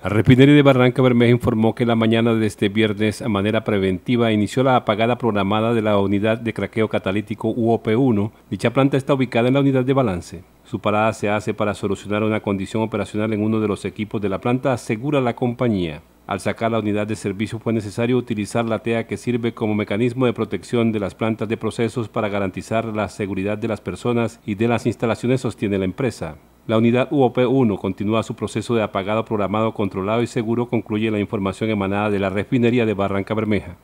La refinería de Barranca Bermeja informó que la mañana de este viernes, a manera preventiva, inició la apagada programada de la unidad de craqueo catalítico UOP1. Dicha planta está ubicada en la unidad de balance. Su parada se hace para solucionar una condición operacional en uno de los equipos de la planta, asegura la compañía. Al sacar la unidad de servicio fue necesario utilizar la TEA que sirve como mecanismo de protección de las plantas de procesos para garantizar la seguridad de las personas y de las instalaciones, sostiene la empresa. La unidad UOP-1 continúa su proceso de apagado programado, controlado y seguro, concluye la información emanada de la refinería de Barranca Bermeja.